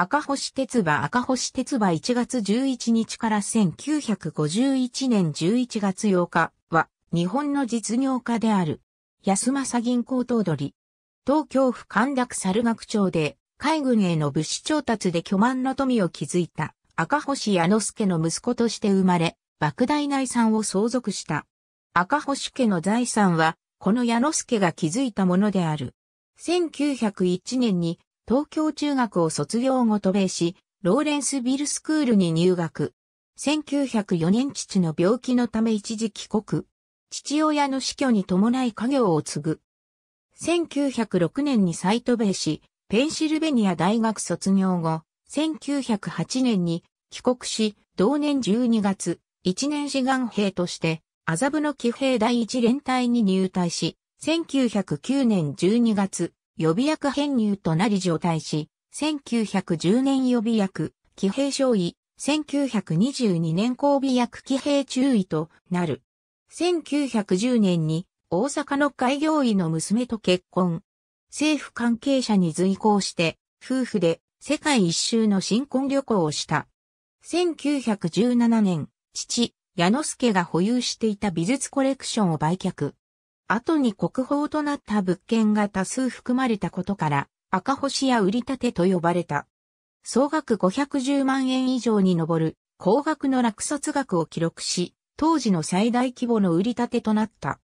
赤星鉄馬赤星鉄馬1月11日から1951年11月8日は日本の実業家である安政銀行頭取。東京府神楽猿学町で海軍への物資調達で巨万の富を築いた赤星矢之助の息子として生まれ、莫大な遺産を相続した。赤星家の財産はこの矢之助が築いたものである。1901年に東京中学を卒業後渡米し、ローレンスビルスクールに入学。1904年父の病気のため一時帰国。父親の死去に伴い家業を継ぐ。1906年に再渡米し、ペンシルベニア大学卒業後、1908年に帰国し、同年12月、一年志願兵として、麻布の騎兵第一連隊に入隊し、1909年12月、予備役編入となり除退し、1910年予備役、騎兵少尉、1922年後備役騎兵中尉となる。1910年に大阪の開業医の娘と結婚。政府関係者に随行して、夫婦で世界一周の新婚旅行をした。1917年、父、矢之助が保有していた美術コレクションを売却。後に国宝となった物件が多数含まれたことから、赤星や売り立てと呼ばれた。総額510万円以上に上る高額の落札額を記録し、当時の最大規模の売り立てとなった。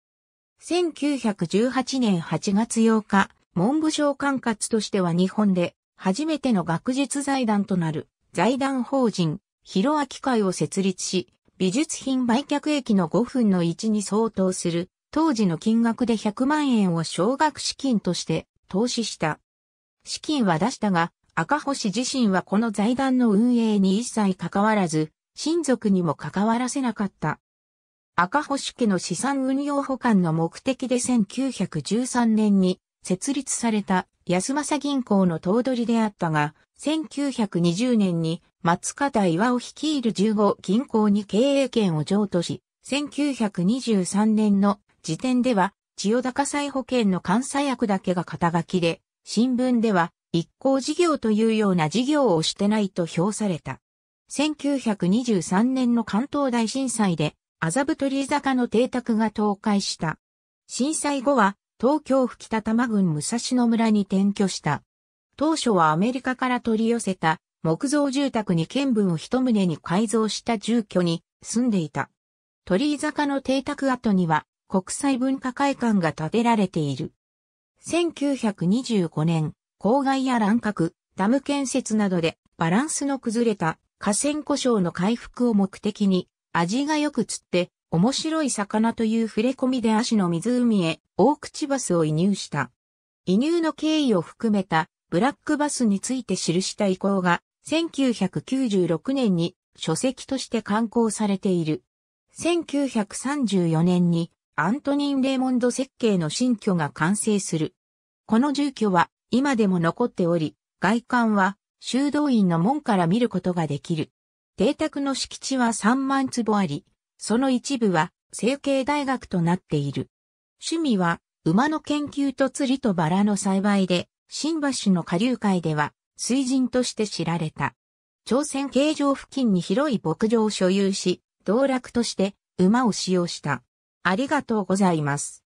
1918年8月8日、文部省管轄としては日本で初めての学術財団となる財団法人広明会を設立し、美術品売却益の5分の1に相当する当時の金額で100万円を奨学資金として投資した。資金は出したが、赤星自身はこの財団の運営に一切関わらず、親族にも関わらせなかった。赤星家の資産運用保管の目的で1913年に設立された安政銀行の頭取であったが、1920年に松方岩を率いる15銀行に経営権を譲渡し、1923年の時点では、千代田火災保険の監査役だけが肩書きで、新聞では、一行事業というような事業をしてないと評された。1923年の関東大震災で、麻布取坂の邸宅が倒壊した。震災後は、東京吹田多摩郡武蔵野村に転居した。当初はアメリカから取り寄せた木造住宅に見分を一棟に改造した住居に住んでいた。鳥居坂の邸宅跡には国際文化会館が建てられている。1925年、郊外や乱獲、ダム建設などでバランスの崩れた河川故障の回復を目的に、味がよく釣って面白い魚という触れ込みで足の湖へ大口バスを移入した。移入の経緯を含めたブラックバスについて記した遺構が1996年に書籍として刊行されている。1934年にアントニン・レーモンド設計の新居が完成する。この住居は今でも残っており、外観は修道院の門から見ることができる。邸宅の敷地は3万坪あり、その一部は成形大学となっている。趣味は馬の研究と釣りとバラの栽培で、新橋の下流界では水人として知られた。朝鮮形状付近に広い牧場を所有し、道楽として馬を使用した。ありがとうございます。